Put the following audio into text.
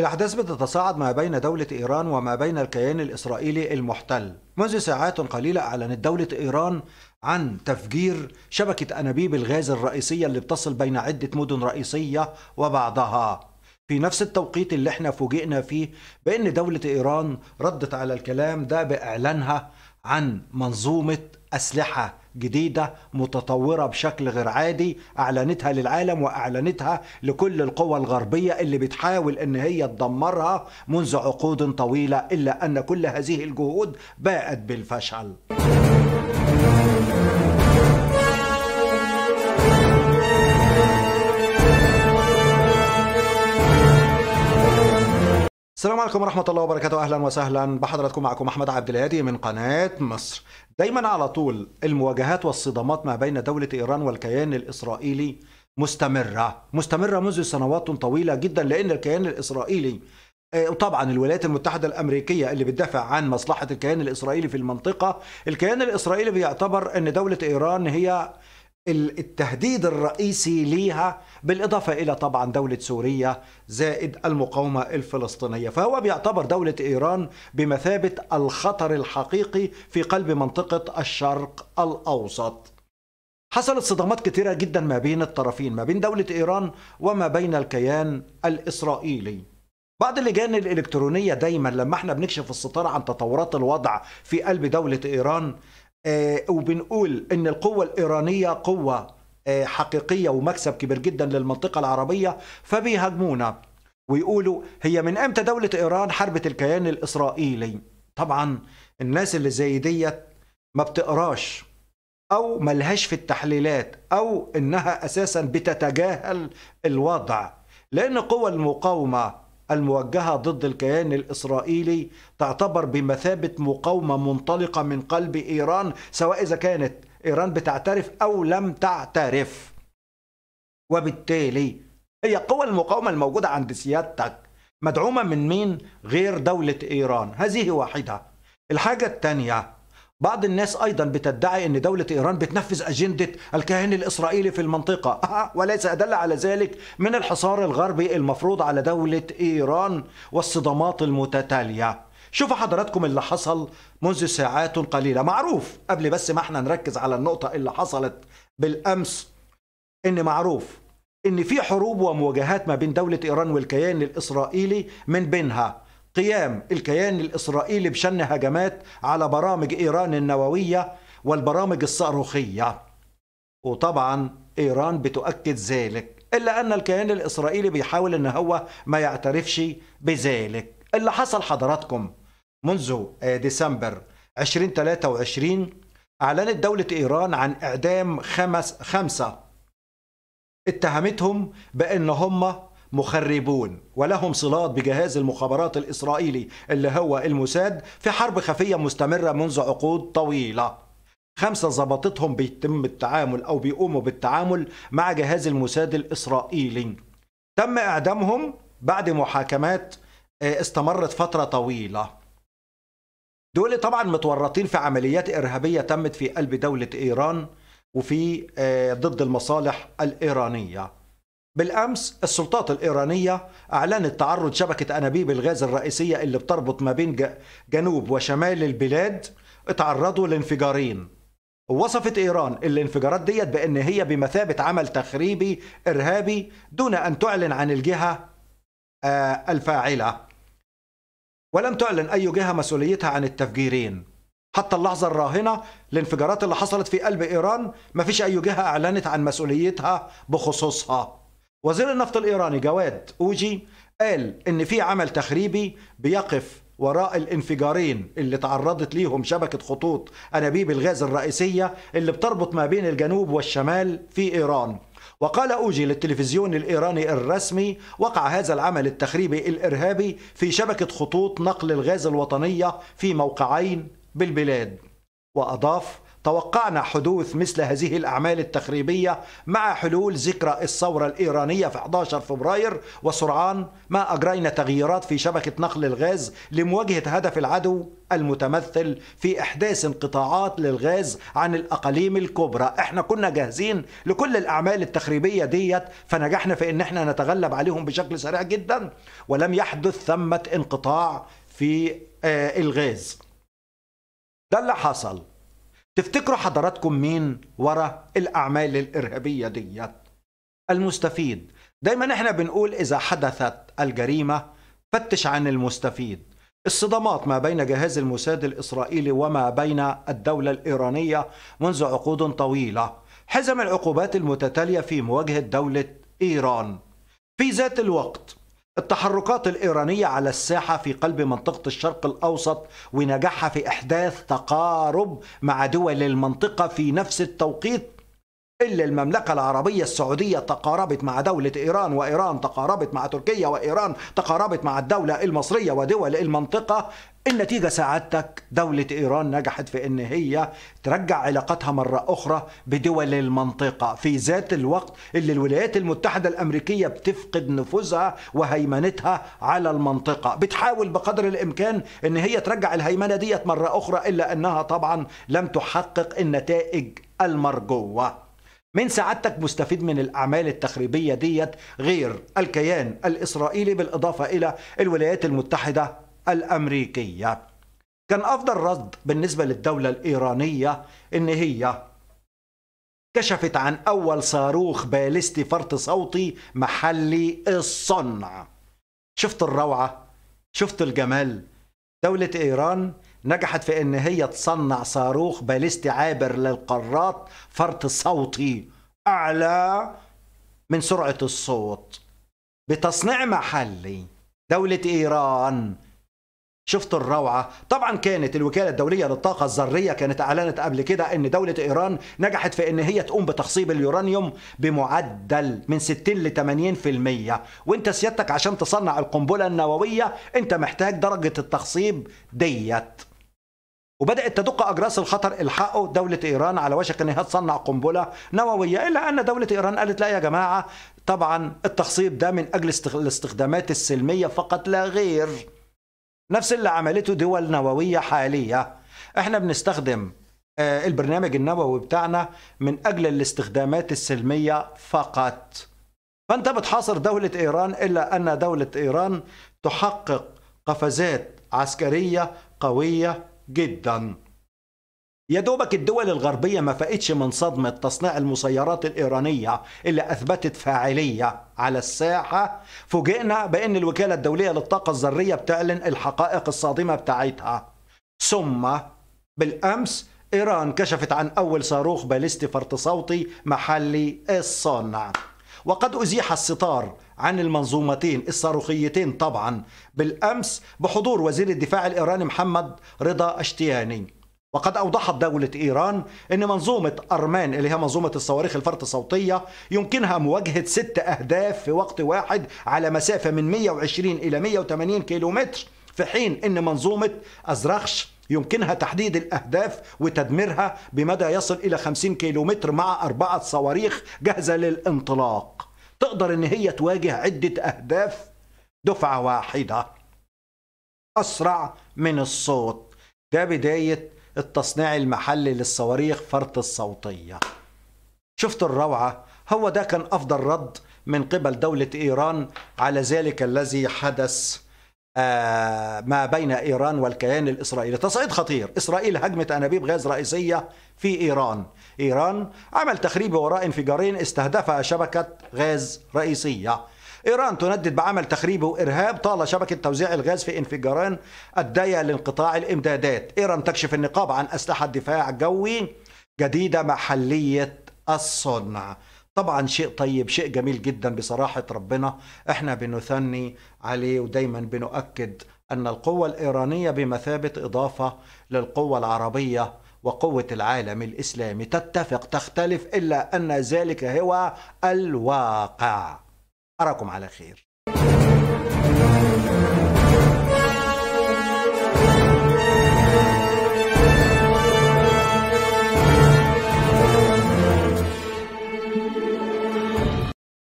الأحداث بتتصاعد ما بين دولة إيران وما بين الكيان الإسرائيلي المحتل منذ ساعات قليلة أعلنت دولة إيران عن تفجير شبكة أنابيب الغاز الرئيسية اللي بتصل بين عدة مدن رئيسية وبعضها في نفس التوقيت اللي احنا فوجئنا فيه بان دولة ايران ردت على الكلام ده باعلانها عن منظومة اسلحة جديدة متطورة بشكل غير عادي أعلنتها للعالم وأعلنتها لكل القوى الغربية اللي بتحاول أن هي تدمرها منذ عقود طويلة إلا أن كل هذه الجهود باءت بالفشل السلام عليكم ورحمة الله وبركاته أهلا وسهلا بحضراتكم معكم أحمد عبد الهادي من قناة مصر دايما على طول المواجهات والصدامات ما بين دولة إيران والكيان الإسرائيلي مستمرة مستمرة منذ سنوات طويلة جدا لأن الكيان الإسرائيلي آه، وطبعا الولايات المتحدة الأمريكية اللي بتدافع عن مصلحة الكيان الإسرائيلي في المنطقة الكيان الإسرائيلي بيعتبر أن دولة إيران هي التهديد الرئيسي ليها بالإضافة إلى طبعا دولة سوريا زائد المقاومة الفلسطينية فهو بيعتبر دولة إيران بمثابة الخطر الحقيقي في قلب منطقة الشرق الأوسط حصلت صدامات كثيرة جدا ما بين الطرفين ما بين دولة إيران وما بين الكيان الإسرائيلي بعض اللجان الإلكترونية دايما لما احنا بنكشف الستار عن تطورات الوضع في قلب دولة إيران آه، وبنقول ان القوه الايرانيه قوه آه، حقيقيه ومكسب كبير جدا للمنطقه العربيه فبيهاجمونا ويقولوا هي من امتى دوله ايران حربت الكيان الاسرائيلي طبعا الناس اللي زي ديت ما بتقراش او ملهاش في التحليلات او انها اساسا بتتجاهل الوضع لان قوى المقاومه الموجهة ضد الكيان الإسرائيلي تعتبر بمثابة مقاومة منطلقة من قلب إيران سواء إذا كانت إيران بتعترف أو لم تعترف وبالتالي هي قوى المقاومة الموجودة عند سيادتك مدعومة من مين غير دولة إيران هذه واحدة الحاجة الثانية بعض الناس أيضا بتدعي أن دولة إيران بتنفذ أجندة الكاهن الإسرائيلي في المنطقة آه، وليس أدل على ذلك من الحصار الغربي المفروض على دولة إيران والصدمات المتتالية شوفوا حضراتكم اللي حصل منذ ساعات قليلة معروف قبل بس ما احنا نركز على النقطة اللي حصلت بالأمس إن معروف إن في حروب ومواجهات ما بين دولة إيران والكيان الإسرائيلي من بينها قيام الكيان الإسرائيلي بشن هجمات على برامج إيران النووية والبرامج الصاروخية وطبعا إيران بتؤكد ذلك إلا أن الكيان الإسرائيلي بيحاول أن هو ما يعترفش بذلك اللي حصل حضراتكم منذ آه، ديسمبر 2023 أعلنت دولة إيران عن إعدام خمس خمسة اتهمتهم بأن هم مخربون ولهم صلات بجهاز المخابرات الإسرائيلي اللي هو الموساد في حرب خفية مستمرة منذ عقود طويلة خمسة ظبطتهم بيتم التعامل أو بيقوموا بالتعامل مع جهاز الموساد الإسرائيلي تم إعدامهم بعد محاكمات آه، استمرت فترة طويلة دول طبعا متورطين في عمليات إرهابية تمت في قلب دولة إيران وفي آه، ضد المصالح الإيرانية بالامس السلطات الايرانيه اعلنت تعرض شبكه انابيب الغاز الرئيسيه اللي بتربط ما بين جنوب وشمال البلاد اتعرضوا لانفجارين وصفت ايران الانفجارات ديت بان هي بمثابه عمل تخريبي ارهابي دون ان تعلن عن الجهه آه، الفاعله ولم تعلن اي جهه مسؤوليتها عن التفجيرين حتى اللحظه الراهنه الانفجارات اللي حصلت في قلب ايران ما فيش اي جهه اعلنت عن مسؤوليتها بخصوصها وزير النفط الإيراني جواد أوجي قال إن في عمل تخريبي بيقف وراء الانفجارين اللي تعرضت ليهم شبكة خطوط أنابيب الغاز الرئيسية اللي بتربط ما بين الجنوب والشمال في إيران وقال أوجي للتلفزيون الإيراني الرسمي وقع هذا العمل التخريبي الإرهابي في شبكة خطوط نقل الغاز الوطنية في موقعين بالبلاد وأضاف توقعنا حدوث مثل هذه الأعمال التخريبية مع حلول ذكرى الثورة الإيرانية في 11 فبراير وسرعان ما أجرينا تغييرات في شبكة نقل الغاز لمواجهة هدف العدو المتمثل في إحداث انقطاعات للغاز عن الأقاليم الكبرى احنا كنا جاهزين لكل الأعمال التخريبية ديت فنجحنا في أن احنا نتغلب عليهم بشكل سريع جدا ولم يحدث ثمة انقطاع في آه، الغاز ده اللي حصل تفتكروا حضراتكم مين ورا الأعمال الإرهابية ديت المستفيد دايما احنا بنقول إذا حدثت الجريمة فتش عن المستفيد الصدامات ما بين جهاز الموساد الإسرائيلي وما بين الدولة الإيرانية منذ عقود طويلة حزم العقوبات المتتالية في مواجهة دولة إيران في ذات الوقت التحركات الإيرانية على الساحة في قلب منطقة الشرق الأوسط ونجاحها في إحداث تقارب مع دول المنطقة في نفس التوقيت إلا المملكة العربية السعودية تقاربت مع دولة إيران وإيران تقاربت مع تركيا وإيران تقاربت مع الدولة المصرية ودول المنطقة النتيجة ساعدتك دولة إيران نجحت في أن هي ترجع علاقتها مرة أخرى بدول المنطقة في ذات الوقت اللي الولايات المتحدة الأمريكية بتفقد نفوذها وهيمنتها على المنطقة بتحاول بقدر الإمكان أن هي ترجع الهيمنة ديت مرة أخرى إلا أنها طبعا لم تحقق النتائج المرجوه من سعادتك مستفيد من الأعمال التخريبية ديت غير الكيان الإسرائيلي بالإضافة إلى الولايات المتحدة الأمريكية كان أفضل رد بالنسبة للدولة الإيرانية إن هي كشفت عن أول صاروخ باليستي فرط صوتي محلي الصنع شفت الروعة شفت الجمال دولة إيران نجحت في ان هي تصنع صاروخ باليستي عابر للقارات فرط صوتي اعلى من سرعه الصوت بتصنيع محلي دوله ايران شفتوا الروعة طبعا كانت الوكالة الدولية للطاقة الذرية كانت أعلنت قبل كده أن دولة إيران نجحت في أن هي تقوم بتخصيب اليورانيوم بمعدل من 60 ل 80% وانت سيادتك عشان تصنع القنبلة النووية انت محتاج درجة التخصيب ديت وبدأت تدق أجراس الخطر إلحقه دولة إيران على وشك أنها تصنع قنبلة نووية إلا أن دولة إيران قالت لا يا جماعة طبعا التخصيب ده من أجل الاستخدامات السلمية فقط لا غير نفس اللي عملته دول نووية حالية احنا بنستخدم آه، البرنامج النووي بتاعنا من أجل الاستخدامات السلمية فقط فأنت بتحاصر دولة إيران إلا أن دولة إيران تحقق قفزات عسكرية قوية جدا يا دوبك الدول الغربية ما فقتش من صدمة تصنيع المسيرات الإيرانية اللي أثبتت فاعلية على الساحة فوجئنا بأن الوكالة الدولية للطاقة الذرية بتعلن الحقائق الصادمة بتاعتها ثم بالأمس إيران كشفت عن أول صاروخ باليستي فرط صوتي محلي الصنع وقد أزيح الستار عن المنظومتين الصاروخيتين طبعا بالأمس بحضور وزير الدفاع الإيراني محمد رضا أشتياني وقد أوضحت دولة إيران أن منظومة أرمان اللي هي منظومة الصواريخ الفرط الصوتية يمكنها مواجهة ست أهداف في وقت واحد على مسافة من 120 إلى 180 كيلومتر في حين أن منظومة أزرخش يمكنها تحديد الأهداف وتدميرها بمدى يصل إلى 50 كيلومتر مع أربعة صواريخ جاهزة للانطلاق تقدر إن هي تواجه عدة أهداف دفعة واحدة أسرع من الصوت ده بداية التصنيع المحلي للصواريخ فرط الصوتية شفت الروعة هو ده كان أفضل رد من قبل دولة إيران على ذلك الذي حدث آه، ما بين إيران والكيان الإسرائيلي تصعيد خطير إسرائيل هجمت أنابيب غاز رئيسية في إيران إيران عمل تخريب وراء انفجارين استهدفها شبكة غاز رئيسية إيران تندد بعمل تخريب وإرهاب طال شبكة توزيع الغاز في انفجاران أديا لانقطاع الإمدادات إيران تكشف النقاب عن أسلحة دفاع جوي جديدة محلية الصنع طبعا شيء طيب شيء جميل جدا بصراحة ربنا احنا بنثني عليه ودايما بنؤكد أن القوة الإيرانية بمثابة إضافة للقوة العربية وقوة العالم الإسلامي تتفق تختلف إلا أن ذلك هو الواقع أراكم على خير